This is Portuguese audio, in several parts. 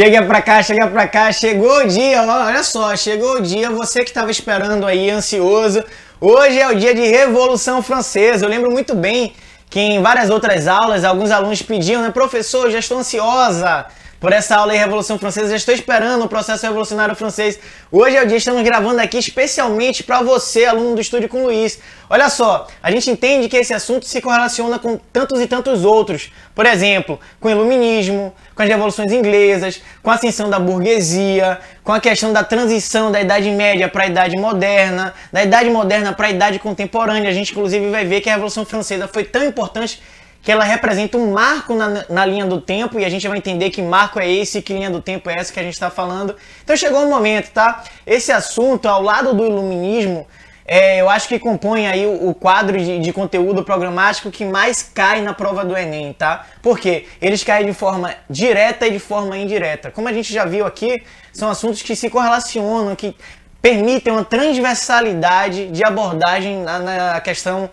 Chega pra cá, chega pra cá, chegou o dia, olha só, chegou o dia, você que estava esperando aí, ansioso. Hoje é o dia de Revolução Francesa. Eu lembro muito bem que em várias outras aulas alguns alunos pediam, né, professor, já estou ansiosa por essa aula em Revolução Francesa. Já estou esperando o processo revolucionário francês. Hoje é o dia estamos gravando aqui especialmente para você, aluno do Estúdio com Luiz. Olha só, a gente entende que esse assunto se correlaciona com tantos e tantos outros. Por exemplo, com o iluminismo, com as revoluções inglesas, com a ascensão da burguesia, com a questão da transição da Idade Média para a Idade Moderna, da Idade Moderna para a Idade Contemporânea. A gente, inclusive, vai ver que a Revolução Francesa foi tão importante que ela representa um marco na, na, linha do tempo e a gente vai entender que marco é esse, que linha do tempo é essa que a gente está falando. Então chegou o um momento, tá? Esse assunto, ao lado do iluminismo, é, eu acho que compõe aí o, o quadro de, de, conteúdo programático que mais cai na prova do Enem, tá? Porque eles caem de forma direta e de forma indireta. Como a gente já viu aqui, são assuntos que se correlacionam, que permitem uma transversalidade de abordagem na, na questão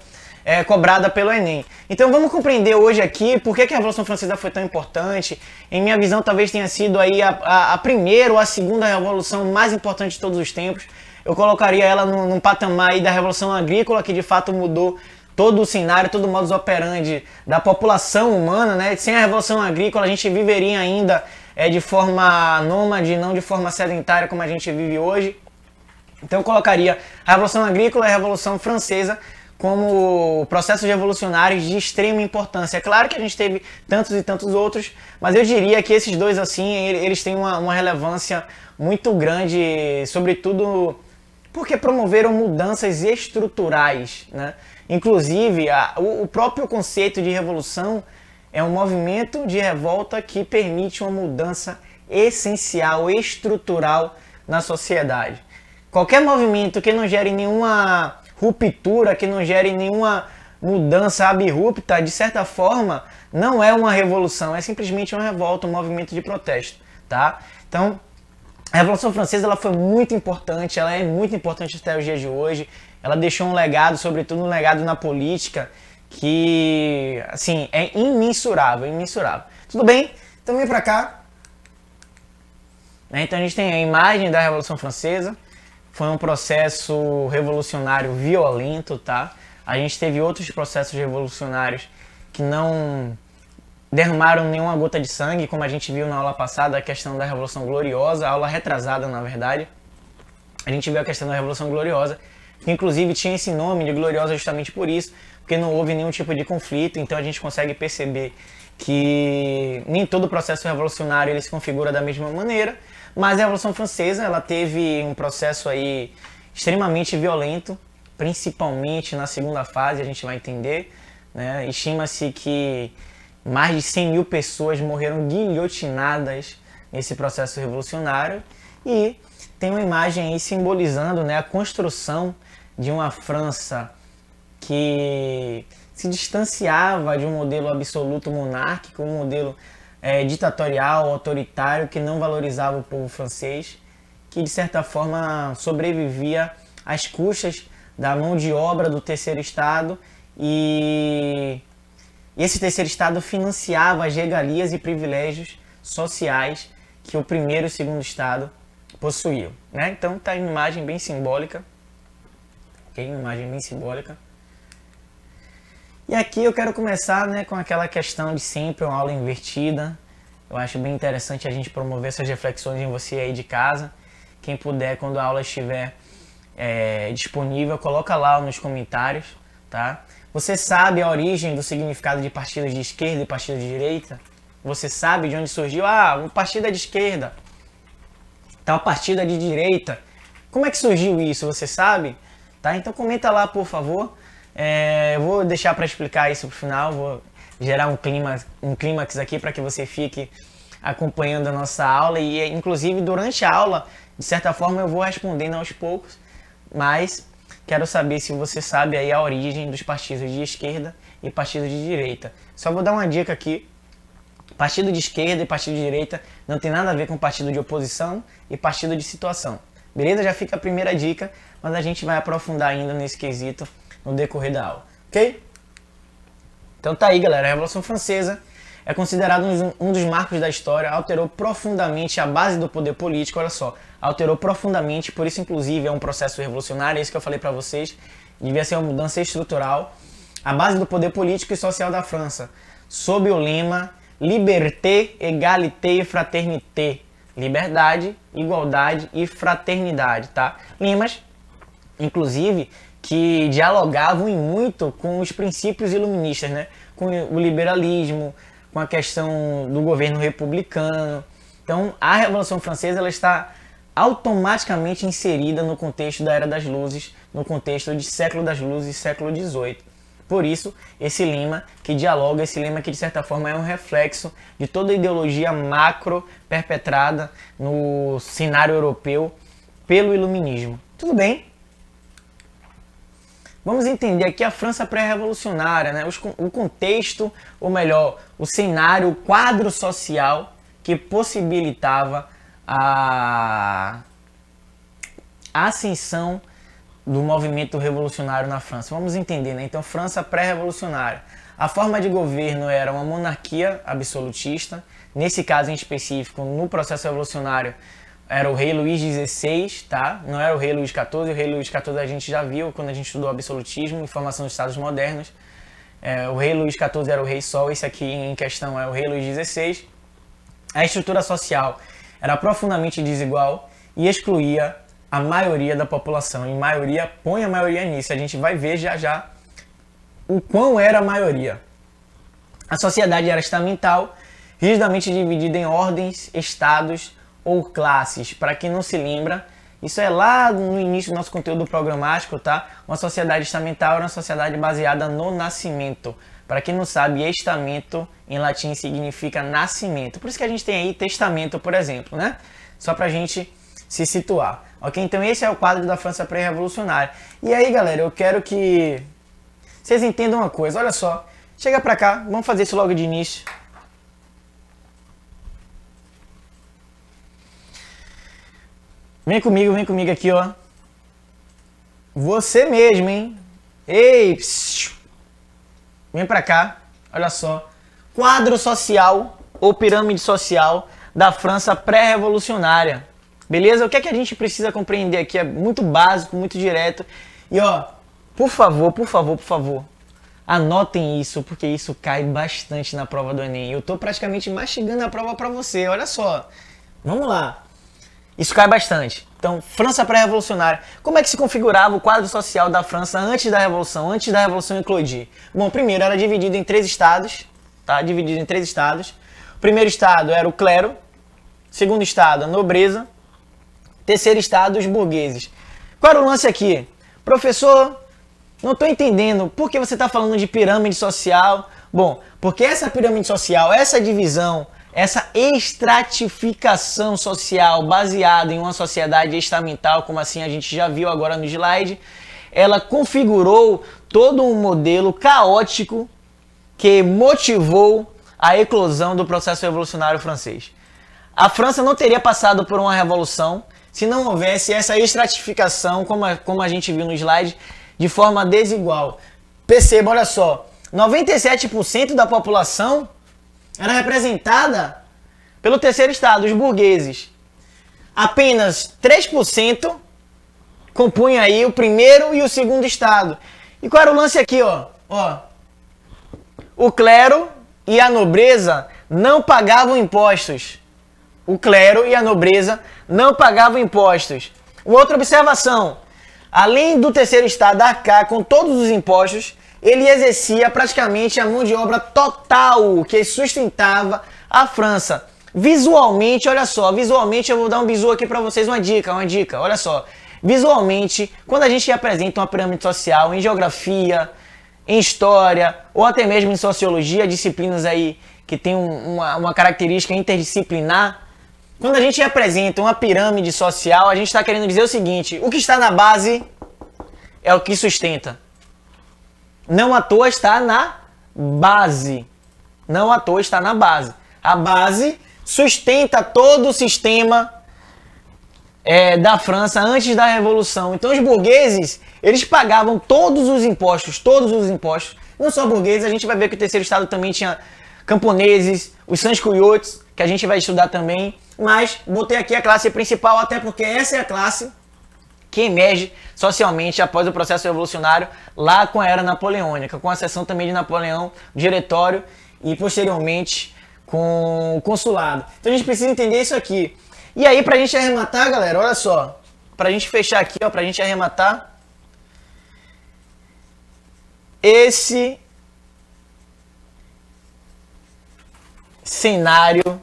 é, cobrada pelo Enem. Então vamos compreender hoje aqui por que, que, a Revolução Francesa foi tão importante. Em minha visão, talvez tenha sido aí a, a, a primeira ou a segunda revolução mais importante de todos os tempos. Eu colocaria ela num, num patamar aí da Revolução Agrícola, que de fato mudou todo o cenário, todo o modus operandi da população humana, né? Sem a Revolução Agrícola, a gente viveria ainda é, de forma nômade, não de forma sedentária como a gente vive hoje. Então eu colocaria a Revolução Agrícola e a Revolução Francesa como processos revolucionários de extrema importância. É claro que a gente teve tantos e tantos outros, mas eu diria que esses dois, assim, eles têm uma, uma relevância muito grande, sobretudo porque promoveram mudanças estruturais, né? Inclusive, a, o, o próprio conceito de revolução é um movimento de revolta que permite uma mudança essencial, estrutural na sociedade. Qualquer movimento que não gere nenhuma ruptura, que não gere nenhuma mudança abrupta, de certa forma, não é uma revolução, é simplesmente uma revolta, um movimento de protesto, tá? Então, a Revolução Francesa ela foi muito importante, ela é muito importante até os dias de hoje. Ela deixou um legado, sobretudo um legado na política, que assim é imensurável, imensurável. Tudo bem? Então vem pra cá. Né, então a gente tem a imagem da Revolução Francesa. Foi um processo revolucionário violento, tá? A gente teve outros processos revolucionários que não derramaram nenhuma gota de sangue, como a gente viu na aula passada, a questão da Revolução Gloriosa, a aula retrasada, na verdade. A gente viu a questão da Revolução Gloriosa, que inclusive tinha esse nome de Gloriosa justamente por isso, porque não houve nenhum tipo de conflito, então a gente consegue perceber que nem todo processo revolucionário ele se configura da mesma maneira, mas a Revolução Francesa, ela teve um processo aí extremamente violento, principalmente na segunda fase, a gente vai entender. Né? Estima-se que mais de 100 mil pessoas morreram guilhotinadas nesse processo revolucionário e tem uma imagem aí simbolizando né, a construção de uma França que se distanciava de um modelo absoluto monárquico, um modelo é, ditatorial, autoritário, que não valorizava o povo francês, que de certa forma sobrevivia às custas da mão de obra do terceiro Estado e esse terceiro Estado financiava as regalias e privilégios sociais que o primeiro e o segundo Estado possuíam. Né? Então está uma imagem bem simbólica. Okay? Uma imagem bem simbólica. E aqui eu quero começar né, com aquela questão de sempre uma aula invertida, eu acho bem interessante a gente promover essas reflexões em você aí de casa. Quem puder, quando a aula estiver é, disponível, coloca lá nos comentários, tá? Você sabe a origem do significado de partidas de esquerda e partidas de direita? Você sabe de onde surgiu? Ah, uma partida de esquerda, tal partida de direita. Como é que surgiu isso? Você sabe? Tá? Então comenta lá, por favor. É, eu vou deixar para explicar isso pro final. Vou gerar um clima, um clímax aqui para que você fique acompanhando a nossa aula e inclusive durante a aula, de certa forma eu vou respondendo aos poucos, mas quero saber se você sabe aí a origem dos partidos de esquerda e partido de direita. Só vou dar uma dica aqui. Partido de esquerda e partido de direita não tem nada a ver com partido de oposição e partido de situação. Beleza? Já fica a primeira dica, mas a gente vai aprofundar ainda nesse quesito no decorrer da aula. OK? Então tá aí, galera. A Revolução Francesa é considerado um dos marcos da história, alterou profundamente a base do poder político, olha só, alterou profundamente, por isso inclusive é um processo revolucionário, é isso que eu falei para vocês, devia ser uma mudança estrutural, a base do poder político e social da França, sob o lema Liberté, Égalité e Fraternité, liberdade, igualdade e fraternidade, tá? Limas, inclusive, que dialogavam em muito com os princípios iluministas, né? com o liberalismo, com a questão do governo republicano. Então, a Revolução Francesa ela está automaticamente inserida no contexto da Era das Luzes, no contexto de século das Luzes, século XVIII. Por isso, esse lema que dialoga, esse lema que de certa forma é um reflexo de toda a ideologia macro perpetrada no cenário europeu pelo iluminismo. Tudo bem, Vamos entender aqui a França pré-revolucionária, né? o contexto, ou melhor, o cenário, o quadro social que possibilitava a, ascensão do movimento revolucionário na França. Vamos entender, né? Então, França pré-revolucionária. A forma de governo era uma monarquia absolutista. Nesse caso em específico, no processo revolucionário, era o rei Luís XVI, tá? Não era o rei Luís XIV. O rei Luís XIV a gente já viu quando a gente estudou absolutismo e formação dos estados modernos. É, o rei Luís XIV era o rei Sol, esse aqui em questão é o rei Luís XVI. A estrutura social era profundamente desigual e excluía a maioria da população. E maioria, põe a maioria nisso. A gente vai ver já já o quão era a maioria. A sociedade era estamental, rigidamente dividida em ordens, estados, ou classes. Para quem não se lembra, isso é lá no início do nosso conteúdo programático, tá? Uma sociedade estamental é uma sociedade baseada no nascimento. Para quem não sabe, estamento em latim significa nascimento. Por isso que a gente tem aí testamento, por exemplo, né? Só para a gente se situar. Ok? Então esse é o quadro da França pré-revolucionária. E aí, galera, eu quero que vocês entendam uma coisa. Olha só, chega para cá, vamos fazer isso logo de início. Vem comigo, vem comigo aqui, ó. Você mesmo, hein? Ei, vem pra cá. Olha só. Quadro social ou pirâmide social da França pré-revolucionária. Beleza? O que é que a gente precisa compreender aqui? É muito básico, muito direto. E ó, por favor, por favor, por favor, anotem isso, porque isso cai bastante na prova do Enem. Eu tô praticamente mastigando a prova para você. Olha só. Vamos lá. Isso cai bastante. Então, França pré-revolucionária. Como é que se configurava o quadro social da França antes da Revolução, antes da Revolução eclodir? Bom, primeiro era dividido em três estados, tá? Dividido em três estados. O primeiro estado era o clero, segundo estado a nobreza, terceiro estado os burgueses. Qual era o lance aqui? Professor, não estou entendendo por que você está falando de pirâmide social. Bom, porque essa pirâmide social, essa divisão essa estratificação social baseada em uma sociedade estamental, como assim a gente já viu agora no slide, ela configurou todo um modelo caótico que motivou a eclosão do processo revolucionário francês. A França não teria passado por uma revolução se não houvesse essa estratificação, como a, como a gente viu no slide, de forma desigual. Perceba, olha só, 97% da população era representada pelo terceiro estado, os burgueses. Apenas 3% compunha aí o primeiro e o segundo estado. E qual era o lance aqui, ó? ó o clero e a nobreza não pagavam impostos. O clero e a nobreza não pagavam impostos. Uma outra observação: além do terceiro estado arcar com todos os impostos, ele exercia praticamente a mão de obra total que sustentava a França. Visualmente, olha só, visualmente eu vou dar um bisu aqui para vocês, uma dica, uma dica, olha só. Visualmente, quando a gente apresenta uma pirâmide social em geografia, em história ou até mesmo em sociologia, disciplinas aí que tem uma, uma característica interdisciplinar, quando a gente apresenta uma pirâmide social, a gente está querendo dizer o seguinte: o que está na base é o que sustenta. Não à toa está na base. Não à toa está na base. A base sustenta todo o sistema é, da França antes da Revolução. Então os burgueses, eles pagavam todos os impostos, todos os impostos. Não só burgueses, a gente vai ver que o terceiro estado também tinha camponeses, os sans-coyotes, que a gente vai estudar também. Mas botei aqui a classe principal, até porque essa é a classe que emerge socialmente após o processo revolucionário lá com a era napoleônica, com a seção também de Napoleão, diretório e posteriormente com o consulado. Então a gente precisa entender isso aqui. E aí pra gente arrematar, galera, olha só, pra gente fechar aqui, ó, pra gente arrematar esse cenário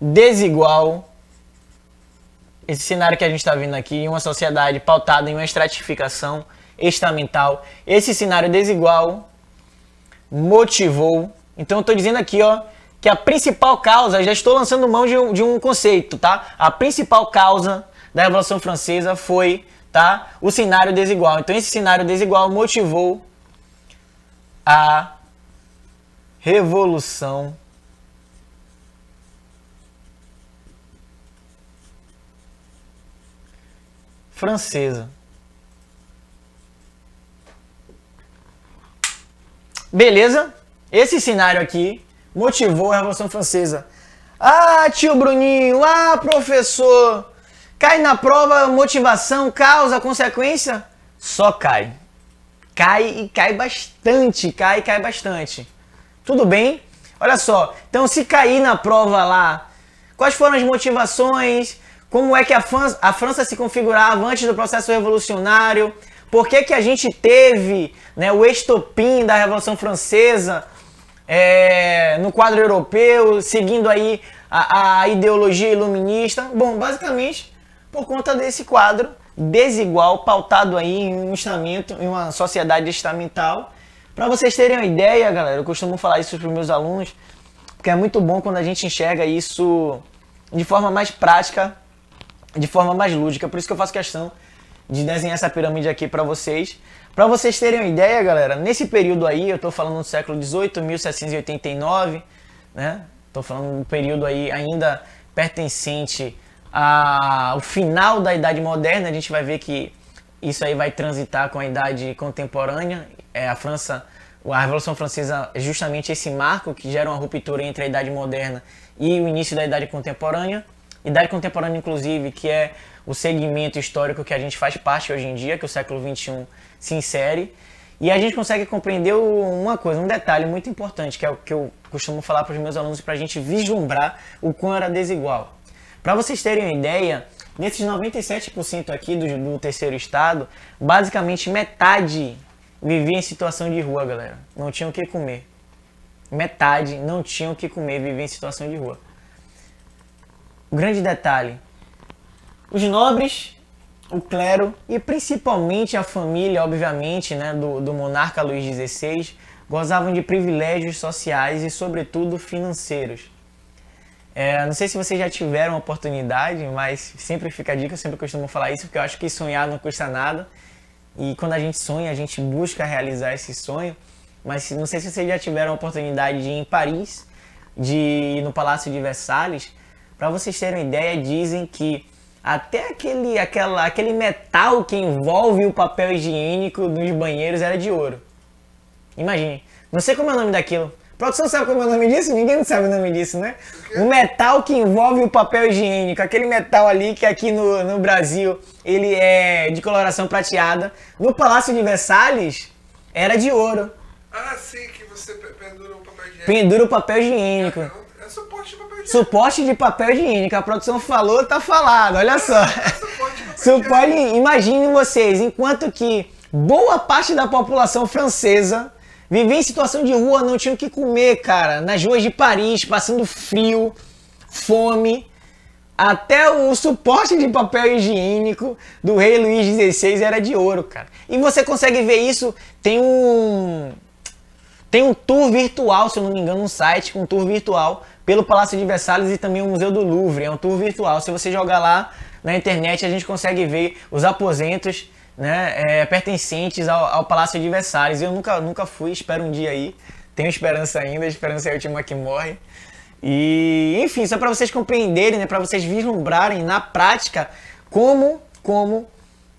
desigual esse cenário que a gente está vendo aqui, uma sociedade pautada em uma estratificação estamental, esse cenário desigual motivou. Então eu estou dizendo aqui, ó, que a principal causa, já estou lançando mão de um, de um conceito, tá? A principal causa da Revolução Francesa foi, tá? O cenário desigual. Então esse cenário desigual motivou a Revolução Francesa francesa. Beleza? Esse cenário aqui motivou a Revolução Francesa. Ah, tio Bruninho, ah, professor, cai na prova motivação, causa, consequência? Só cai. Cai e cai bastante, cai e cai bastante. Tudo bem? Olha só, então se cair na prova lá, quais foram as motivações, como é que a França, a França se configurava antes do processo revolucionário? Por que, que a gente teve né, o estopim da Revolução Francesa é, no quadro europeu, seguindo aí a, a ideologia iluminista? Bom, basicamente por conta desse quadro desigual, pautado aí em um estamento, em uma sociedade estamental. Para vocês terem uma ideia, galera, eu costumo falar isso para meus alunos, porque é muito bom quando a gente enxerga isso de forma mais prática de forma mais lúdica. Por isso que eu faço questão de desenhar essa pirâmide aqui para vocês. Para vocês terem uma ideia, galera, nesse período aí, eu estou falando do século 18, 1789, né? Tô falando um período aí ainda pertencente ao final da Idade Moderna. A gente vai ver que isso aí vai transitar com a Idade Contemporânea. É a França, a Revolução Francesa é justamente esse marco que gera uma ruptura entre a Idade Moderna e o início da Idade Contemporânea. Idade contemporânea, inclusive, que é o segmento histórico que a gente faz parte hoje em dia, que o século XXI se insere. E a gente consegue compreender uma coisa, um detalhe muito importante, que é o que eu costumo falar para os meus alunos para a gente vislumbrar o quão era desigual. Para vocês terem uma ideia, nesses 97% aqui do, do terceiro estado, basicamente metade vivia em situação de rua, galera. Não tinham o que comer. Metade não tinham o que comer, vivia em situação de rua grande detalhe: os nobres, o clero e principalmente a família, obviamente, né, do, do monarca Luís XVI, gozavam de privilégios sociais e, sobretudo, financeiros. É, não sei se vocês já tiveram a oportunidade, mas sempre fica a dica, eu sempre costumo falar isso, porque eu acho que sonhar não custa nada. E quando a gente sonha, a gente busca realizar esse sonho. Mas não sei se vocês já tiveram a oportunidade de ir em Paris, de ir no Palácio de Versalhes, para vocês terem uma ideia, dizem que até aquele, aquela, aquele metal que envolve o papel higiênico nos banheiros era de ouro. Imagine. Não sei como é o nome daquilo. A produção sabe como é o nome disso? Ninguém sabe o nome disso, né? O metal que envolve o papel higiênico, aquele metal ali que aqui no, no Brasil ele é de coloração prateada. No Palácio de Versalhes era de ouro. Ah, sim, que você pendura o papel higiênico. Pendura o papel higiênico. É, é, é suporte de papel Suporte de papel higiênico. A produção falou, tá falado. Olha só. Suporte, imaginem vocês, enquanto que boa parte da população francesa vivia em situação de rua, não tinha o que comer, cara. Nas ruas de Paris, passando frio, fome. Até o suporte de papel higiênico do rei Luís XVI era de ouro, cara. E você consegue ver isso, tem um tem um tour virtual, se eu não me engano, um site com um tour virtual pelo Palácio de Versalhes e também o Museu do Louvre. É um tour virtual. Se você jogar lá na internet, a gente consegue ver os aposentos né, é, pertencentes ao, ao, Palácio de Versalhes. Eu nunca, nunca fui, espero um dia aí. Tenho esperança ainda, a esperança é a última que morre. E, enfim, só para vocês compreenderem, né, para vocês vislumbrarem na prática como, como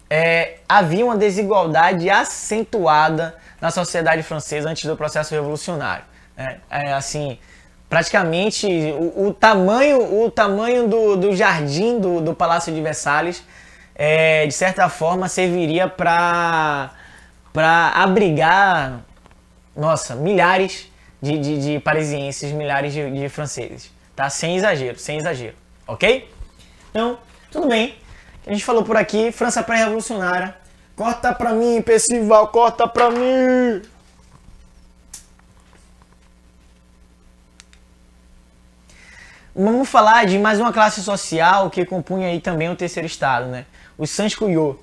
é, havia uma desigualdade acentuada na sociedade francesa antes do processo revolucionário. Né? É, assim, praticamente o, o, tamanho o tamanho do, do jardim do, do Palácio de Versalhes é, de certa forma serviria para para abrigar nossa milhares de, de, de parisienses milhares de, de, franceses tá sem exagero sem exagero ok então tudo bem a gente falou por aqui França pré-revolucionária corta pra mim Percival corta pra mim Vamos falar de mais uma classe social que compunha aí também o terceiro estado, né? Os Sanskuyô.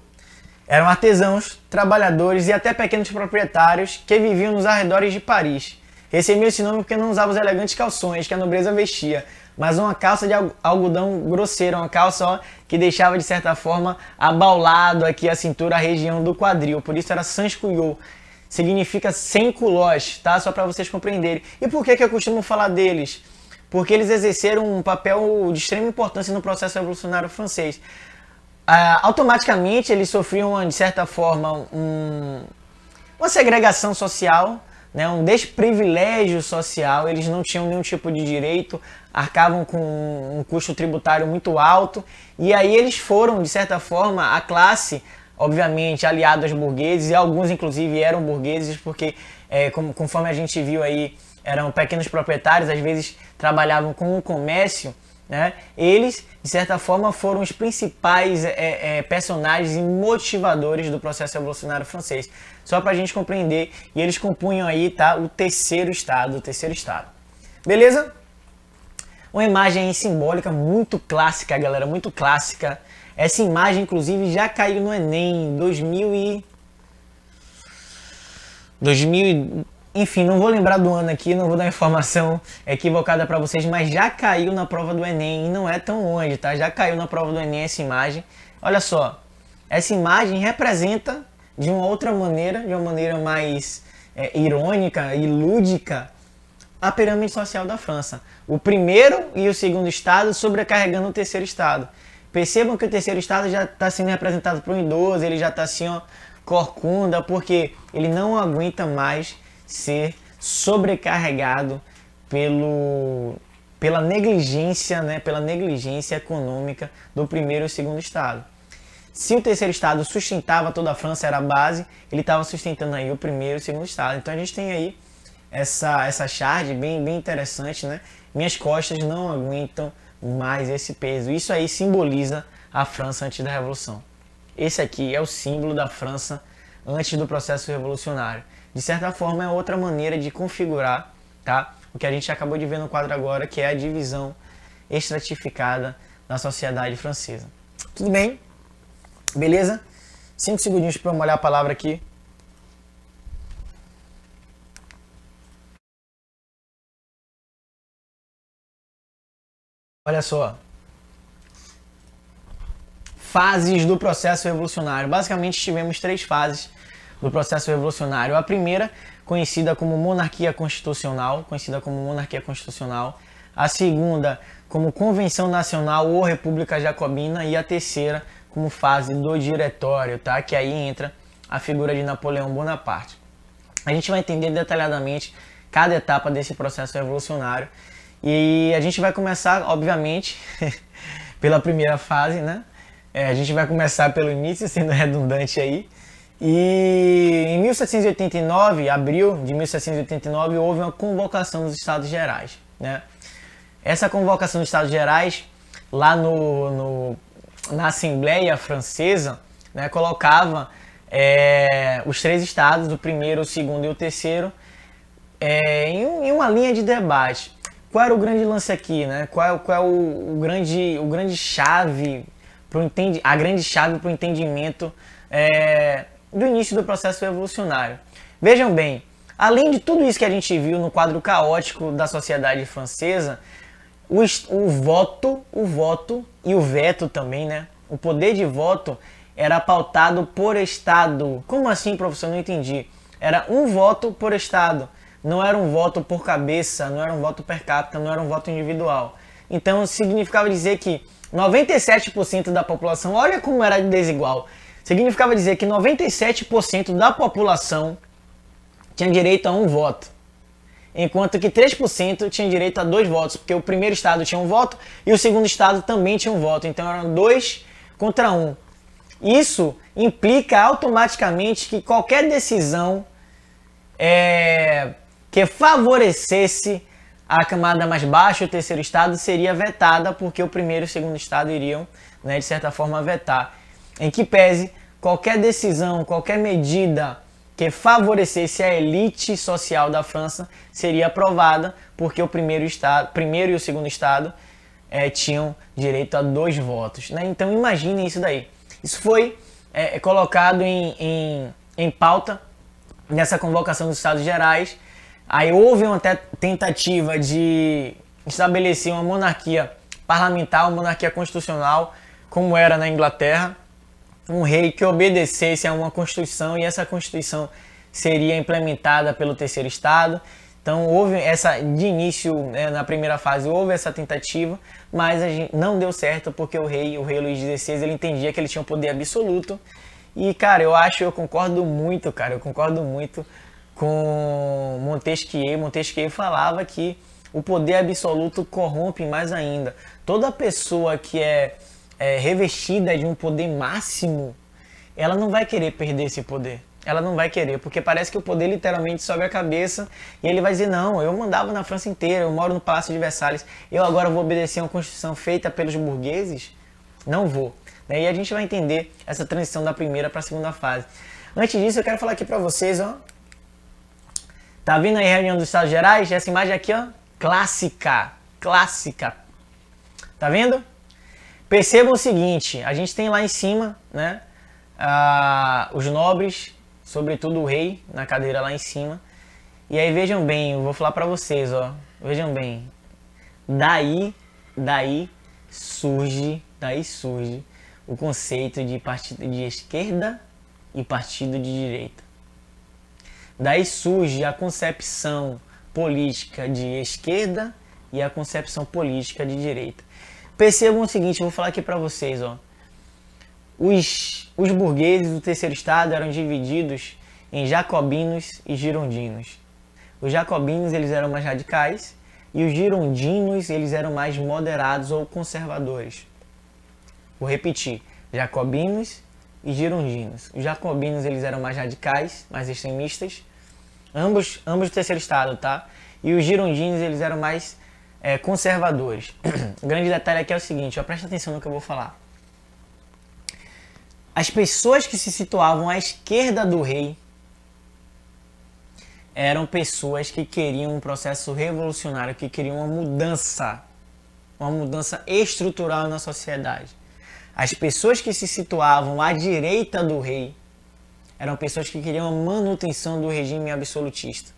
Eram artesãos, trabalhadores e até pequenos proprietários que viviam nos arredores de Paris. Recebiam esse nome porque não usavam os elegantes calções que a nobreza vestia, mas uma calça de algodão grosseira, uma calça ó, que deixava de certa forma abaulado aqui a cintura, a região do quadril. Por isso era Sanskuyô. Significa sem culós, tá? Só para vocês compreenderem. E por que, que eu costumo falar deles? porque eles exerceram um papel de extrema importância no processo revolucionário francês. Ah, automaticamente eles sofriam, de certa forma, um, uma segregação social, né, um desprivilégio social, eles não tinham nenhum tipo de direito, arcavam com um custo tributário muito alto, e aí eles foram, de certa forma, a classe, obviamente, aliada aos burgueses, e alguns, inclusive, eram burgueses, porque, é, eh, como, conforme a gente viu aí eram pequenos proprietários, às vezes trabalhavam com o comércio, né? eles, de certa forma, foram os principais é, é, é personagens e motivadores do processo revolucionário francês. Só para a gente compreender, e eles compunham aí tá, o terceiro estado, o terceiro estado. Beleza? Uma imagem simbólica muito clássica, galera, muito clássica. Essa imagem, inclusive, já caiu no Enem em 2000 e... 2000 enfim, não vou lembrar do ano aqui, não vou dar informação equivocada para vocês, mas já caiu na prova do Enem e não é tão longe, tá? Já caiu na prova do Enem essa imagem. Olha só, essa imagem representa de uma outra maneira, de uma maneira mais é, irônica e lúdica, a pirâmide social da França. O primeiro e o segundo estado sobrecarregando o terceiro estado. Percebam que o terceiro estado já está sendo representado por um idoso, ele já está assim, ó, corcunda, porque ele não aguenta mais ser sobrecarregado pelo, pela negligência, né, pela negligência econômica do primeiro e segundo estado. Se o terceiro estado sustentava toda a França, era a base, ele estava sustentando aí o primeiro e segundo estado. Então a gente tem aí essa, essa charge bem, bem interessante, né? Minhas costas não aguentam mais esse peso. Isso aí simboliza a França antes da Revolução. Esse aqui é o símbolo da França antes do processo revolucionário. De certa forma, é outra maneira de configurar tá? o que a gente acabou de ver no quadro agora, que é a divisão estratificada na sociedade francesa. Tudo bem? Beleza? Cinco segundinhos para eu molhar a palavra aqui. Olha só. Fases do processo revolucionário. Basicamente tivemos três fases do processo revolucionário. A primeira, conhecida como monarquia constitucional, conhecida como monarquia constitucional. A segunda, como Convenção Nacional ou República Jacobina. E a terceira, como fase do diretório, tá? Que aí entra a figura de Napoleão Bonaparte. A gente vai entender detalhadamente cada etapa desse processo revolucionário. E a gente vai começar, obviamente, pela primeira fase, né? É, a gente vai começar pelo início, sendo redundante aí, e em 1789, abril de 1789, houve uma convocação dos Estados Gerais. Né? Essa convocação dos Estados Gerais, lá no, no na Assembleia Francesa, né, colocava é, os três estados, o primeiro, o segundo e o terceiro, é, em, em, uma linha de debate. Qual era o grande lance aqui? Né? Qual, qual é o, o grande, o grande chave, pro entendi, a grande chave para o entendimento? É, do início do processo evolucionário. Vejam bem, além de tudo isso que a gente viu no quadro caótico da sociedade francesa, o, o voto, o voto e o veto também, né? O poder de voto era pautado por estado. Como assim, professor? Não entendi. Era um voto por estado. Não era um voto por cabeça, não era um voto per capita, não era um voto individual. Então significava dizer que 97% da população, olha como era desigual significava dizer que 97% da população tinha direito a um voto, enquanto que 3% tinha direito a dois votos, porque o primeiro estado tinha um voto e o segundo estado também tinha um voto, então eram dois contra um. Isso implica automaticamente que qualquer decisão é, que favorecesse a camada mais baixa, o terceiro estado, seria vetada, porque o primeiro e o segundo estado iriam, né, de certa forma, vetar em que pese qualquer decisão, qualquer medida que favorecesse a elite social da França seria aprovada, porque o primeiro, estado, primeiro e o segundo estado é, tinham direito a dois votos. Né? Então imagine isso daí. Isso foi é, é, colocado em, em, em pauta nessa convocação dos Estados Gerais. Aí houve uma tentativa de estabelecer uma monarquia parlamentar, uma monarquia constitucional, como era na Inglaterra um rei que obedecesse a uma Constituição e essa Constituição seria implementada pelo terceiro Estado. Então houve essa de início né, na primeira fase houve essa tentativa, mas não deu certo porque o rei, o rei Luís XVI, ele entendia que ele tinha um poder absoluto. E cara, eu acho, eu concordo muito, cara, eu concordo muito com Montesquieu. Montesquieu falava que o poder absoluto corrompe mais ainda. Toda pessoa que é é, revestida de um poder máximo, ela não vai querer perder esse poder. Ela não vai querer, porque parece que o poder literalmente sobe a cabeça e ele vai dizer: Não, eu mandava na França inteira, eu moro no Palácio de Versalhes, eu agora vou obedecer a uma Constituição feita pelos burgueses? Não vou. E a gente vai entender essa transição da primeira para a segunda fase. Antes disso, eu quero falar aqui para vocês: ó. Tá vindo aí a reunião dos Estados Gerais? Essa imagem aqui, ó, clássica. Clássica. Tá vendo? Percebam o seguinte, a gente tem lá em cima, né, os nobres, sobretudo o rei, na cadeira lá em cima. E aí vejam bem, eu vou falar para vocês, ó, vejam bem. Daí, daí surge, daí surge o conceito de partido de esquerda e partido de direita. Daí surge a concepção política de esquerda e a concepção política de direita. Percebam o seguinte, eu vou falar aqui para vocês, ó. Os, os burgueses do terceiro estado eram divididos em jacobinos e girondinos. Os jacobinos eles eram mais radicais e os girondinos eles eram mais moderados ou conservadores. Vou repetir, jacobinos e girondinos. Os jacobinos eles eram mais radicais, mais extremistas, ambos ambos do terceiro estado, tá? E os girondinos eles eram mais é, conservadores. o grande detalhe aqui é o seguinte, ó, presta atenção no que eu vou falar. As pessoas que se situavam à esquerda do rei eram pessoas que queriam um processo revolucionário, que queriam uma mudança, uma mudança estrutural na sociedade. As pessoas que se situavam à direita do rei eram pessoas que queriam a manutenção do regime absolutista,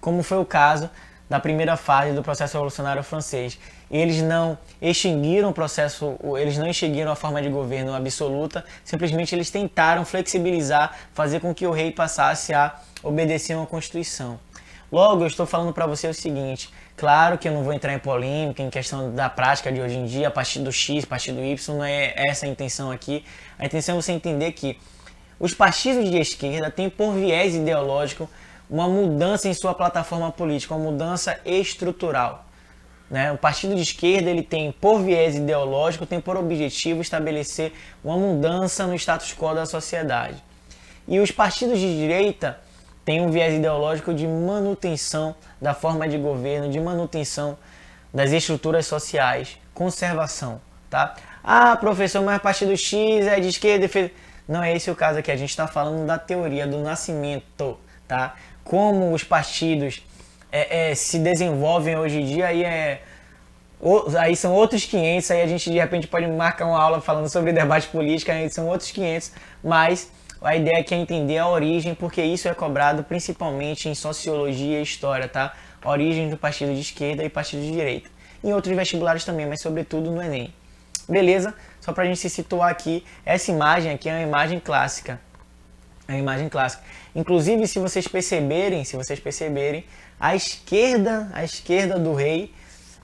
como foi o caso da primeira fase do processo revolucionário francês. Eles não extinguiram o processo, eles não extinguiram a forma de governo absoluta, simplesmente eles tentaram flexibilizar, fazer com que o rei passasse a obedecer uma constituição. Logo, eu estou falando para você o seguinte: claro que eu não vou entrar em polêmica, em questão da prática de hoje em dia, partido X, partido Y, não é essa a intenção aqui. A intenção é você entender que os partidos de esquerda têm por viés ideológico uma mudança em sua plataforma política, uma mudança estrutural. Né? O partido de esquerda ele tem, por viés ideológico, tem por objetivo estabelecer uma mudança no status quo da sociedade. E os partidos de direita têm um viés ideológico de manutenção da forma de governo, de manutenção das estruturas sociais, conservação. Tá? Ah, professor, mas partido X é de esquerda. Não é esse o caso aqui, a gente está falando da teoria do nascimento. Tá? como os partidos é, é, se desenvolvem hoje em dia, aí é. O, aí são outros 500, aí a gente de repente pode marcar uma aula falando sobre debate político, aí são outros 500, mas a ideia aqui é entender a origem, porque isso é cobrado principalmente em sociologia e história, tá? origem do partido de esquerda e partido de direita. Em outros vestibulares também, mas sobretudo no Enem. Beleza? Só pra gente se situar aqui, essa imagem aqui é uma imagem clássica a imagem clássica. Inclusive, se vocês perceberem, se vocês perceberem, a esquerda, a esquerda do rei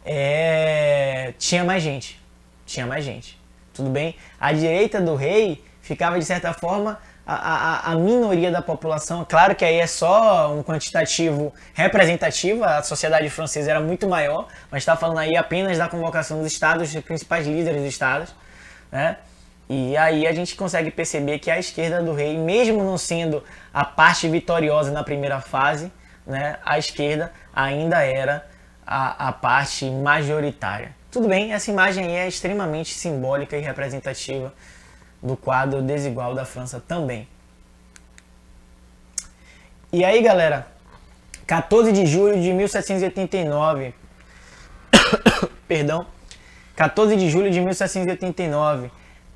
é... tinha mais gente, tinha mais gente. Tudo bem? A direita do rei ficava de certa forma a, a, a, minoria da população. Claro que aí é só um quantitativo representativo, a sociedade francesa era muito maior, mas está falando aí apenas da convocação dos estados, dos principais líderes dos estados, né? E aí a gente consegue perceber que a esquerda do rei, mesmo não sendo a parte vitoriosa na primeira fase, né, a esquerda ainda era a, a parte majoritária. Tudo bem, essa imagem aí é extremamente simbólica e representativa do quadro desigual da França também. E aí, galera, 14 de julho de 1789, perdão, 14 de julho de 1789,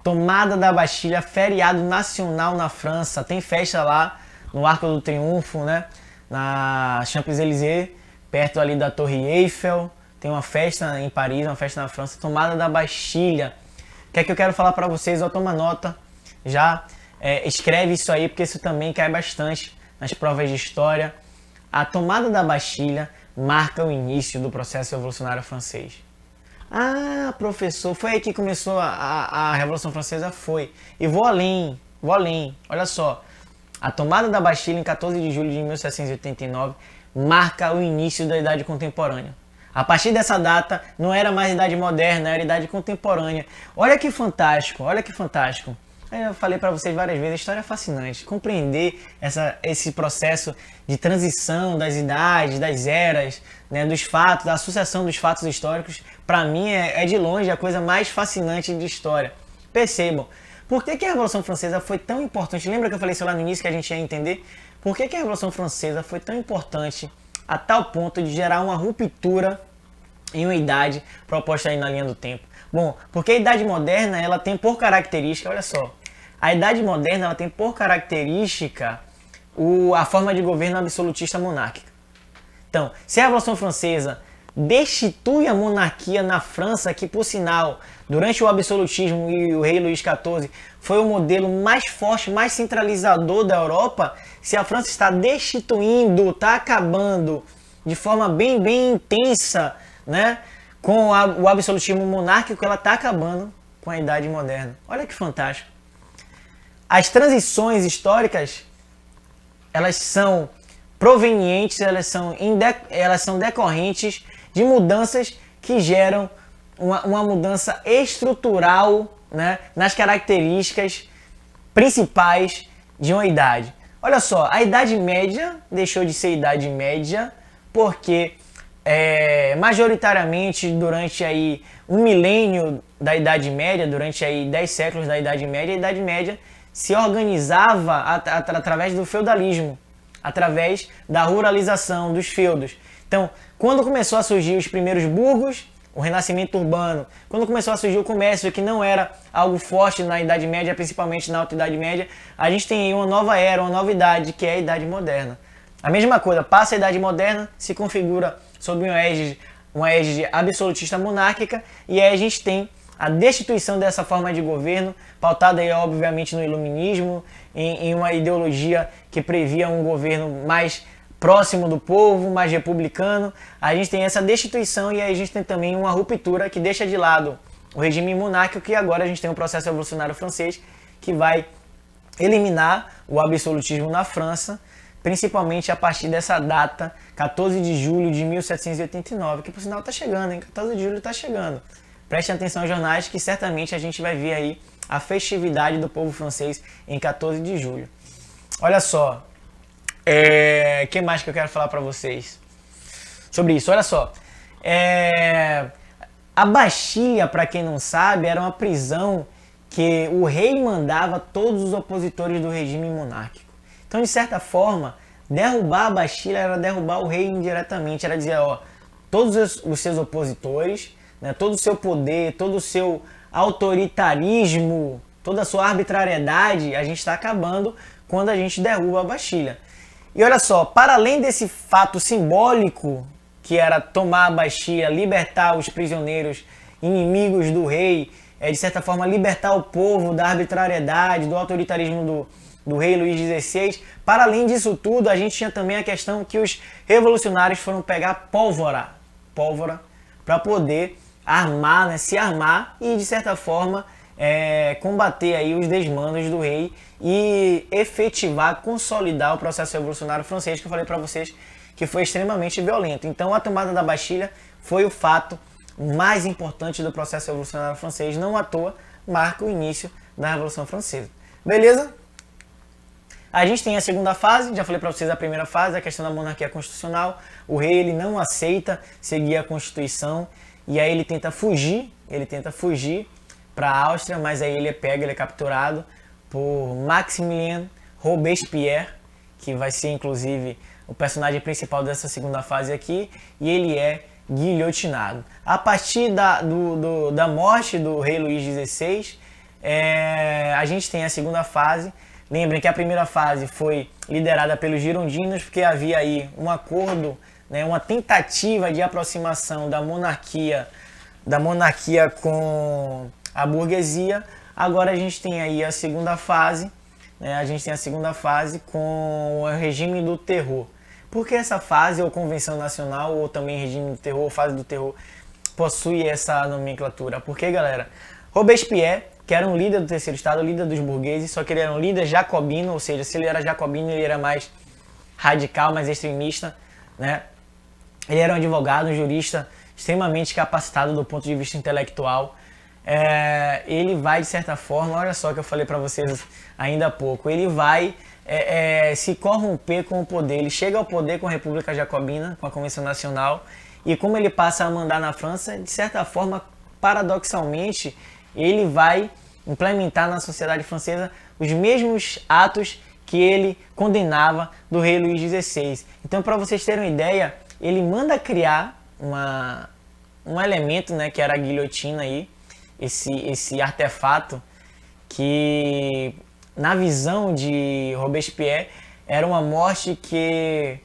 Tomada da Bastilha, feriado nacional na França, tem festa lá no Arco do Triunfo, né? Na Champs-Élysées, perto ali da Torre Eiffel, tem uma festa em Paris, uma festa na França, Tomada da Bastilha. O que é que eu quero falar para vocês? Ó, toma nota, já é, escreve isso aí, porque isso também cai bastante nas provas de história. A Tomada da Bastilha marca o início do processo revolucionário francês. Ah, professor, foi aí que começou a, a, a Revolução Francesa? Foi. E vou além, vou além. Olha só. A tomada da Bastilha em 14 de julho de 1789 marca o início da Idade Contemporânea. A partir dessa data, não era mais idade moderna, era idade contemporânea. Olha que fantástico, olha que fantástico. Eu falei para vocês várias vezes, a história é fascinante. Compreender essa, esse processo de transição das idades, das eras, né, dos fatos, da sucessão dos fatos históricos, para mim é, é, de longe a coisa mais fascinante de história. Percebam, por que, que a Revolução Francesa foi tão importante? Lembra que eu falei isso lá no início que a gente ia entender? Por que, que a Revolução Francesa foi tão importante a tal ponto de gerar uma ruptura em uma idade proposta aí na linha do tempo? Bom, porque a idade moderna ela tem por característica, olha só, a idade moderna ela tem por característica o, a forma de governo absolutista monárquica. Então, se a Revolução Francesa destitui a monarquia na França, que por sinal, durante o absolutismo e o rei Luís XIV, foi o modelo mais forte, mais centralizador da Europa, se a França está destituindo, está acabando de forma bem, bem intensa, né, com o absolutismo monárquico, ela está acabando com a Idade Moderna. Olha que fantástico. As transições históricas, elas são provenientes, elas são, elas são decorrentes de mudanças que geram uma, uma mudança estrutural né, nas características principais de uma idade. Olha só, a idade média deixou de ser idade média porque é, majoritariamente durante aí um milênio da Idade Média, durante aí dez séculos da Idade Média, a Idade Média se organizava at at através do feudalismo, através da ruralização dos feudos. Então, quando começou a surgir os primeiros burgos, o renascimento urbano, quando começou a surgir o comércio, que não era algo forte na Idade Média, principalmente na Alta Idade Média, a gente tem uma nova era, uma novidade, que é a Idade Moderna. A mesma coisa, passa a Idade Moderna, se configura sob um égide, uma égide absolutista monárquica, e aí a gente tem a destituição dessa forma de governo, pautada aí, obviamente no iluminismo, em, em uma ideologia que previa um governo mais próximo do povo, mais republicano. A gente tem essa destituição e a gente tem também uma ruptura que deixa de lado o regime monárquico e agora a gente tem o um processo revolucionário francês que vai eliminar o absolutismo na França, principalmente a partir dessa data, 14 de julho de 1789, que por sinal está chegando, hein? 14 de julho está chegando. Preste atenção aos jornais que certamente a gente vai ver aí a festividade do povo francês em 14 de julho. Olha só, é, que mais que eu quero falar para vocês sobre isso? Olha só, é, a Bastia, para quem não sabe, era uma prisão que o rei mandava todos os opositores do regime monárquico. Então, de certa forma, derrubar a Bastilha era derrubar o rei indiretamente, era dizer, ó, todos os seus opositores né, todo o seu poder, todo o seu autoritarismo, toda a sua arbitrariedade, a gente está acabando quando a gente derruba a Bastilha. E olha só, para além desse fato simbólico, que era tomar a Bastilha, libertar os prisioneiros inimigos do rei, é, de certa forma libertar o povo da arbitrariedade, do autoritarismo do, do rei Luís XVI. Para além disso tudo, a gente tinha também a questão que os revolucionários foram pegar pólvora, pólvora, para poder armar, né, se armar e de certa forma é, combater aí os desmandos do rei e efetivar, consolidar o processo revolucionário francês que eu falei para vocês que foi extremamente violento. Então a tomada da Bastilha foi o fato mais importante do processo revolucionário francês, não à toa marca o início da Revolução Francesa. Beleza? A gente tem a segunda fase, já falei para vocês a primeira fase, a questão da monarquia constitucional. O rei ele não aceita seguir a Constituição e aí ele tenta fugir, ele tenta fugir para a Áustria, mas aí ele é pego, ele é capturado por Maximilien Robespierre, que vai ser inclusive o personagem principal dessa segunda fase aqui, e ele é guilhotinado. A partir da, do, do, da morte do rei Luís XVI, é, a gente tem a segunda fase. Lembrem que a primeira fase foi liderada pelos girondinos, porque havia aí um acordo né, uma tentativa de aproximação da monarquia, da monarquia com a burguesia. Agora a gente tem aí a segunda fase, né, a gente tem a segunda fase com o regime do terror. Por que essa fase, ou Convenção Nacional, ou também regime do terror, fase do terror, possui essa nomenclatura? Porque, galera, Robespierre, que era um líder do terceiro estado, líder dos burgueses, só que ele era um líder jacobino, ou seja, se ele era jacobino, ele era mais radical, mais extremista, né? Ele era um advogado, um jurista extremamente capacitado do ponto de vista intelectual. É, ele vai, de certa forma, olha só o que eu falei para vocês ainda há pouco, ele vai é, é, se corromper com o poder. Ele chega ao poder com a República Jacobina, com a Convenção Nacional, e como ele passa a mandar na França, de certa forma, paradoxalmente, ele vai implementar na sociedade francesa os mesmos atos que ele condenava do rei Luís XVI. Então, para vocês terem uma ideia, ele manda criar uma, um elemento, né, que era a guilhotina aí, esse, esse artefato que, na visão de Robespierre, era uma morte que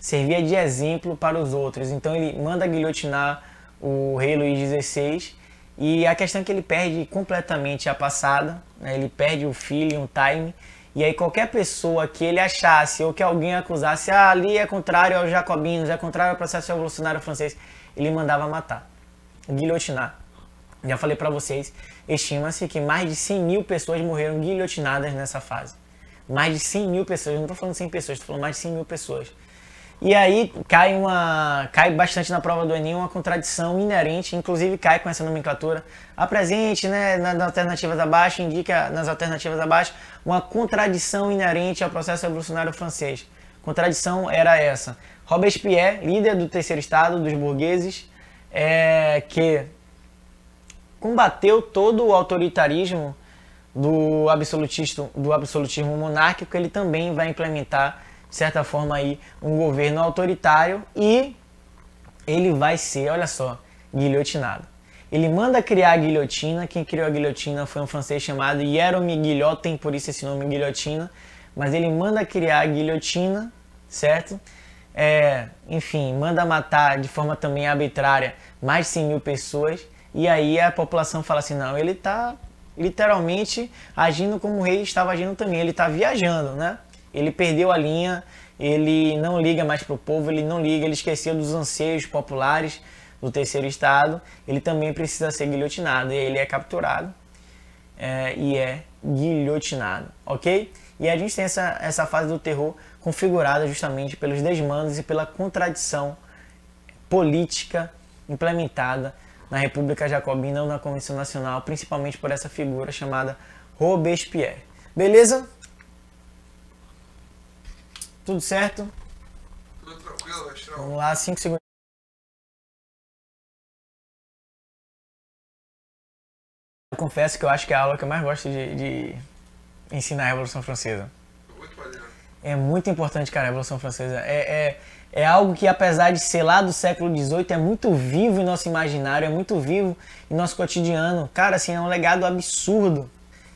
servia de exemplo para os outros. Então ele manda guilhotinar o rei Luís XVI e a questão é que ele perde completamente a passada, né? ele perde o filho, um time, e aí qualquer pessoa que ele achasse ou que alguém acusasse, ah, ali é contrário aos jacobinos, é contrário ao processo revolucionário francês, ele mandava matar, guilhotinar. Já falei para vocês, estima-se que mais de 100 mil pessoas morreram guilhotinadas nessa fase. Mais de 100 mil pessoas, não estou falando 100 pessoas, estou falando mais de 100 mil pessoas. E aí cai uma cai bastante na prova do Enem uma contradição inerente, inclusive cai com essa nomenclatura. Apresente, né, nas alternativas abaixo, indica nas alternativas abaixo uma contradição inerente ao processo revolucionário francês. Contradição era essa. Robespierre, líder do terceiro estado dos burgueses, é, que combateu todo o autoritarismo do absolutismo, do absolutismo monárquico, ele também vai implementar de certa forma aí um governo autoritário e ele vai ser, olha só, guilhotinado. Ele manda criar a guilhotina, quem criou a guilhotina foi um francês chamado Jerome Guillotin por isso esse nome guilhotina, mas ele manda criar a guilhotina, certo? É, enfim, manda matar de forma também arbitrária mais de 100 mil pessoas, e aí a população fala assim, não, ele está literalmente agindo como o rei estava agindo também, ele está viajando, né? Ele perdeu a linha, ele não liga mais para o povo, ele não liga, ele esqueceu dos anseios populares do terceiro estado, ele também precisa ser guilhotinado, e ele é capturado é, e é guilhotinado, ok? E a gente tem essa, essa fase do terror configurada justamente pelos desmandos e pela contradição política implementada na República Jacobina ou na Convenção Nacional, principalmente por essa figura chamada Robespierre. Beleza? Tudo certo? Tudo tranquilo, Astral. Vamos lá, 5 segundos. Eu confesso que eu acho que é a aula que eu mais gosto de, de ensinar a Revolução Francesa. Muito É muito importante, cara, a Revolução Francesa. É, é, é algo que, apesar de ser lá do século XVIII, é muito vivo em nosso imaginário, é muito vivo em nosso cotidiano. Cara, assim, é um legado absurdo.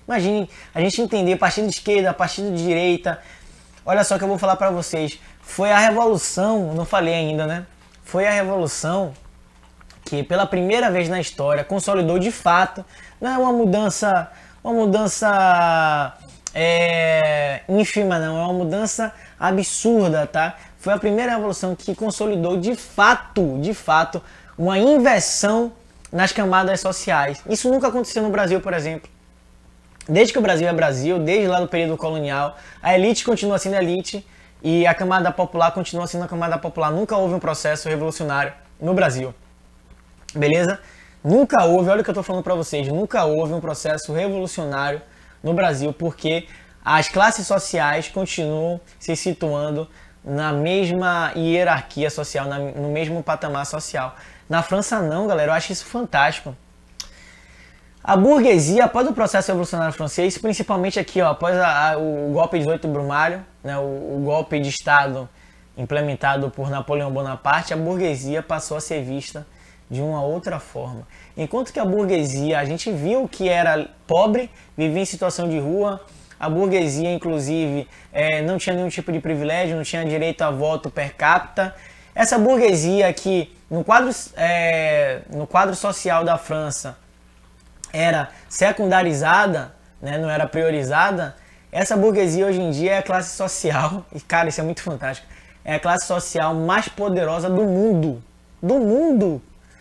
Imagine a gente entender partido de esquerda, partido de direita, Olha só que eu vou falar para vocês. Foi a revolução, não falei ainda, né? Foi a revolução que pela primeira vez na história consolidou de fato, não é uma mudança, uma mudança é, ínfima, não, é uma mudança absurda, tá? Foi a primeira revolução que consolidou de fato, de fato, uma inversão nas camadas sociais. Isso nunca aconteceu no Brasil, por exemplo. Desde que o Brasil é Brasil, desde lá do período colonial, a elite continua sendo elite e a camada popular continua sendo a camada popular. Nunca houve um processo revolucionário no Brasil. Beleza? Nunca houve, olha o que eu estou falando para vocês, nunca houve um processo revolucionário no Brasil, porque as classes sociais continuam se situando na mesma hierarquia social, na, no mesmo patamar social. Na França não, galera, eu acho isso fantástico. A burguesia, após o processo revolucionário francês, principalmente aqui, ó, após a, a, o golpe de 18 Brumário, né, o, o golpe de Estado implementado por Napoleão Bonaparte, a burguesia passou a ser vista de uma outra forma. Enquanto que a burguesia, a gente viu que era pobre, vivia em situação de rua, a burguesia, inclusive, é, não tinha nenhum tipo de privilégio, não tinha direito a voto per capita. Essa burguesia que, no quadro, é, no quadro social da França, era secundarizada, né, não era priorizada, essa burguesia hoje em dia é a classe social, e cara, isso é muito fantástico, é a classe social mais poderosa do mundo. Do mundo!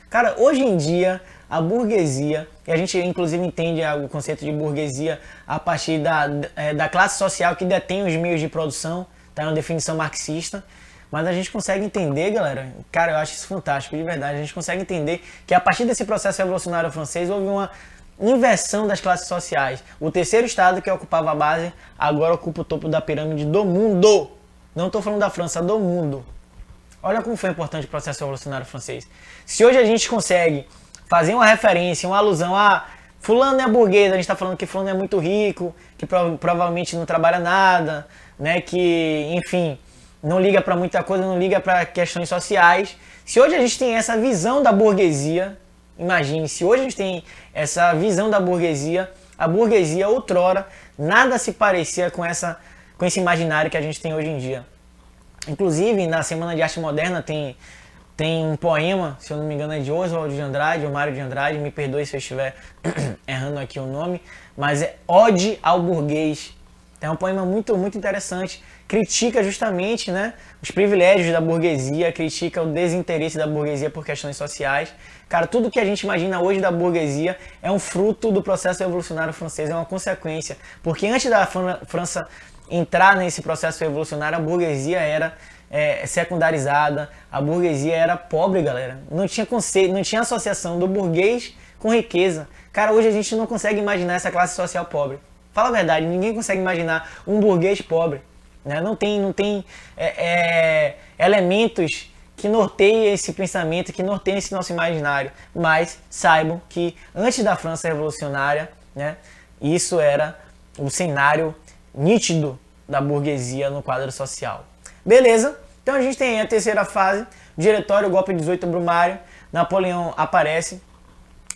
Cara, hoje em dia, a burguesia, e a gente inclusive entende o conceito de burguesia a partir da, é, da classe social que detém os meios de produção, tá? É uma definição marxista. Mas a gente consegue entender, galera, cara, eu acho isso fantástico, de verdade. A gente consegue entender que a partir desse processo revolucionário francês houve uma inversão das classes sociais. O terceiro estado que ocupava a base agora ocupa o topo da pirâmide do mundo. Não estou falando da França, do mundo. Olha como foi importante o processo revolucionário francês. Se hoje a gente consegue fazer uma referência, uma alusão a fulano é burguês, a gente está falando que fulano é muito rico, que provavelmente não trabalha nada, né? Que, enfim, não liga para muita coisa, não liga para questões sociais. Se hoje a gente tem essa visão da burguesia, Imagine, se hoje a gente tem essa visão da burguesia, a burguesia outrora nada se parecia com, essa, com esse imaginário que a gente tem hoje em dia. Inclusive, na Semana de Arte Moderna tem, tem um poema, se eu não me engano, é de Oswald de Andrade, ou Mário de Andrade, me perdoe se eu estiver errando aqui o nome, mas é Ode ao Burguês, é um poema muito, muito interessante. Critica justamente né, os privilégios da burguesia, critica o desinteresse da burguesia por questões sociais. Cara, tudo que a gente imagina hoje da burguesia é um fruto do processo revolucionário francês, é uma consequência. Porque antes da França entrar nesse processo revolucionário, a burguesia era é, secundarizada, a burguesia era pobre, galera. Não tinha conceito, não tinha associação do burguês com riqueza. Cara, hoje a gente não consegue imaginar essa classe social pobre. Fala a verdade, ninguém consegue imaginar um burguês pobre. Né? Não tem, não tem é, é, elementos que norteiem esse pensamento, que norteiem esse nosso imaginário. Mas saibam que antes da França Revolucionária, né, isso era o cenário nítido da burguesia no quadro social. Beleza? Então a gente tem a terceira fase, diretório, golpe 18 Brumário, Napoleão aparece.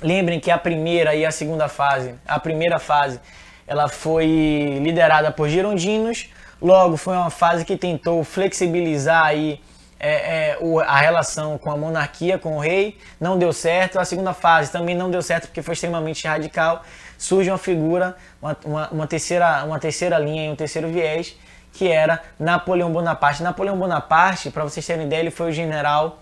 Lembrem que a primeira e a segunda fase, a primeira fase ela foi liderada por girondinos, logo foi uma fase que tentou flexibilizar aí é, é, a relação com a monarquia, com o rei, não deu certo. A segunda fase também não deu certo porque foi extremamente radical. Surge uma figura, uma, uma, uma terceira, uma terceira linha e um terceiro viés, que era Napoleão Bonaparte. Napoleão Bonaparte, para vocês terem ideia, ele foi o general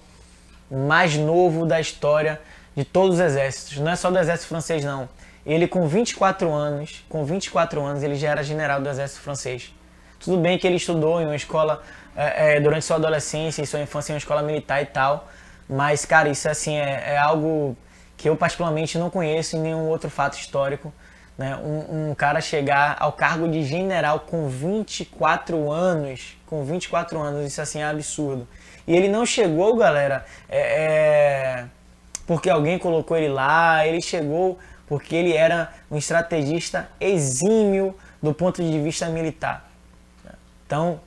mais novo da história de todos os exércitos. Não é só do exército francês, não. Ele com 24 anos, com 24 anos ele já era general do exército francês. Tudo bem que ele estudou em uma escola é, é, durante sua adolescência e sua infância em uma escola militar e tal, mas cara, isso assim é, é algo que eu particularmente não conheço em nenhum outro fato histórico. Né? Um, um, cara chegar ao cargo de general com 24 anos, com 24 anos, isso assim é absurdo. E ele não chegou, galera, é, é, porque alguém colocou ele lá, ele chegou porque ele era um estrategista exímio do ponto de vista militar. Então,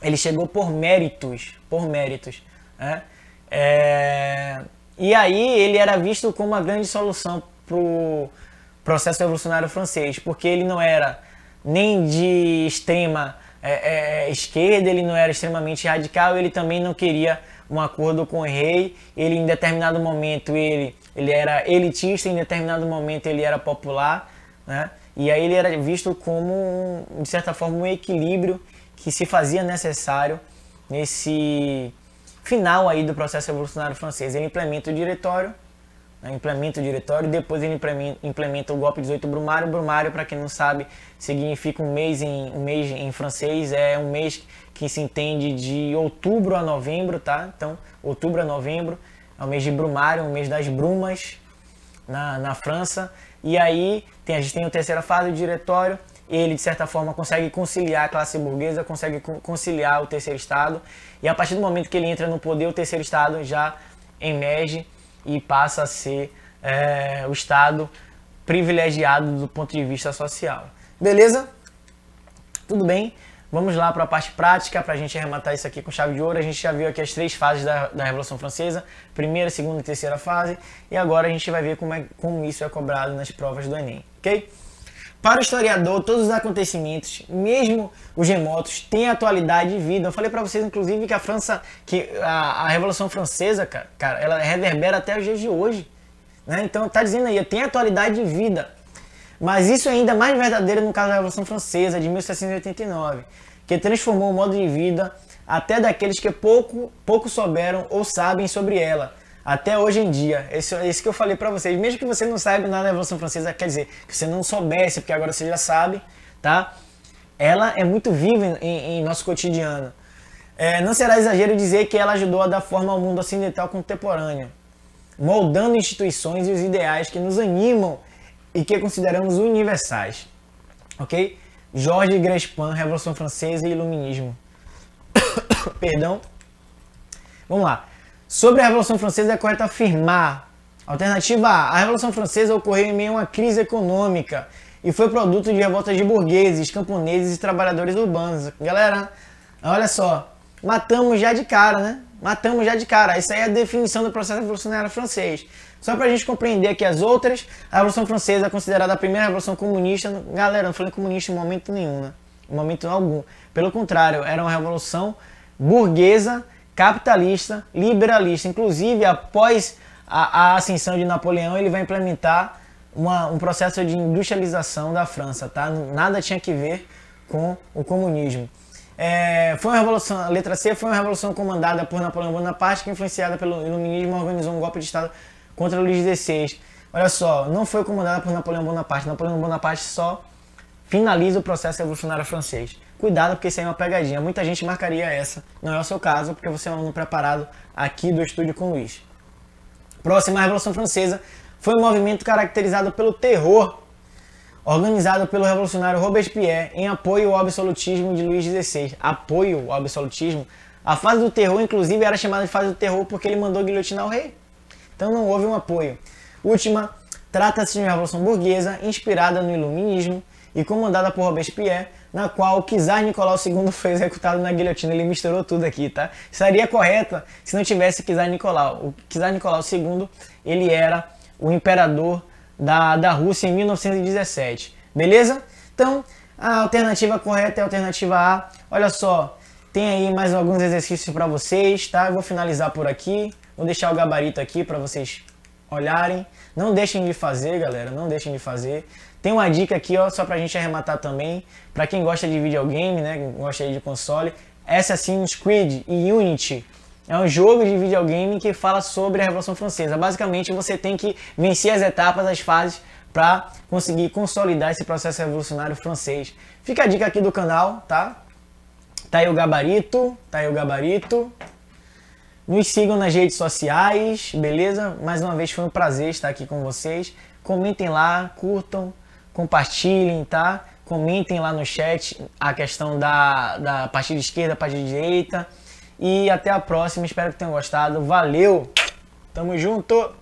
ele chegou por méritos, por méritos. Né? É... E aí ele era visto como uma grande solução para o processo revolucionário francês, porque ele não era nem de extrema é, é, esquerda, ele não era extremamente radical, ele também não queria um acordo com o rei, ele em determinado momento ele ele era elitista, em determinado momento ele era popular, né? E aí ele era visto como, de certa forma, um equilíbrio que se fazia necessário nesse final aí do processo revolucionário francês. Ele implementa o diretório, né? implementa o diretório, depois ele implementa o golpe 18 Brumário. Brumário, para quem não sabe, significa um mês em um mês em francês, é um mês que se entende de outubro a novembro, tá? Então, outubro a novembro é o mês de Brumário, é o mês das brumas na, na França. E aí tem, a gente tem a terceira fase do diretório. Ele, de certa forma, consegue conciliar a classe burguesa, consegue conciliar o terceiro Estado. E a partir do momento que ele entra no poder, o terceiro Estado já emerge e passa a ser é, o Estado privilegiado do ponto de vista social. Beleza? Tudo bem? Vamos lá para a parte prática, para a gente arrematar isso aqui com chave de ouro. A gente já viu aqui as três fases da, da Revolução Francesa, primeira, segunda e terceira fase, e agora a gente vai ver como, é, como isso é cobrado nas provas do Enem, ok? Para o historiador, todos os acontecimentos, mesmo os remotos, têm atualidade e vida. Eu falei para vocês, inclusive, que a França, que a, a Revolução Francesa, cara, cara, ela reverbera até os dias de hoje. Né? Então tá dizendo aí, tem atualidade de vida. Mas isso é ainda mais verdadeiro no caso da Revolução Francesa de 1789, que transformou o modo de vida até daqueles que pouco, pouco souberam ou sabem sobre ela. Até hoje em dia, esse, é isso que eu falei para vocês, mesmo que você não saiba nada da Revolução Francesa, quer dizer, que você não soubesse, porque agora você já sabe, tá? Ela é muito viva em, em nosso cotidiano. É, não será exagero dizer que ela ajudou a dar forma ao mundo ocidental contemporâneo, moldando instituições e os ideais que nos animam e que consideramos universais. Ok? Jorge Grespin, Revolução Francesa e Iluminismo. Perdão. Vamos lá. Sobre a Revolução Francesa é correto afirmar. Alternativa A. A Revolução Francesa ocorreu em meio a uma crise econômica e foi produto de revoltas de burgueses, camponeses e trabalhadores urbanos. Galera, olha só. Matamos já de cara, né? Matamos já de cara. Isso aí é a definição do processo revolucionário francês. Só para a gente compreender aqui as outras, a Revolução Francesa é considerada a primeira revolução comunista. Galera, não falei comunista em momento nenhum, né? Em momento algum. Pelo contrário, era uma revolução burguesa, capitalista, liberalista. Inclusive, após a, a ascensão de Napoleão, ele vai implementar uma, um processo de industrialização da França, tá? Nada tinha que ver com o comunismo. É, foi uma revolução, a letra C foi uma revolução comandada por Napoleão Bonaparte, que influenciada pelo iluminismo organizou um golpe de Estado contra Luís XVI. Olha só, não foi comandada por Napoleão Bonaparte. Napoleão Bonaparte só finaliza o processo revolucionário francês. Cuidado, porque isso aí é uma pegadinha. Muita gente marcaria essa. Não é o seu caso, porque você é um aluno preparado aqui do Estúdio com Luiz. Próxima, a Revolução Francesa foi um movimento caracterizado pelo terror organizado pelo revolucionário Robespierre em apoio ao absolutismo de Luís XVI. Apoio ao absolutismo? A fase do terror, inclusive, era chamada de fase do terror porque ele mandou guilhotinar o rei. Então não houve um apoio. Última, trata-se de uma revolução burguesa inspirada no iluminismo e comandada por Robespierre, na qual o czar Nicolau II foi executado na guilhotina. Ele misturou tudo aqui, tá? Estaria correta se não tivesse czar Nicolau. O czar Nicolau II, ele era o imperador da, da Rússia em 1917, beleza? Então, a alternativa correta é a alternativa A. Olha só, tem aí mais alguns exercícios para vocês, tá? Eu vou finalizar por aqui. Vou deixar o gabarito aqui para vocês olharem. Não deixem de fazer, galera, não deixem de fazer. Tem uma dica aqui, ó, só pra gente arrematar também, para quem gosta de videogame, né, gosta de console, Assassin's Creed e Unity. É um jogo de videogame que fala sobre a Revolução Francesa. Basicamente, você tem que vencer as etapas, as fases para conseguir consolidar esse processo revolucionário francês. Fica a dica aqui do canal, tá? Tá aí o gabarito, tá aí o gabarito. Nos sigam nas redes sociais, beleza? Mais uma vez foi um prazer estar aqui com vocês. Comentem lá, curtam, compartilhem, tá? Comentem lá no chat a questão da, da partida esquerda, partida direita. E até a próxima, espero que tenham gostado. Valeu! Tamo junto!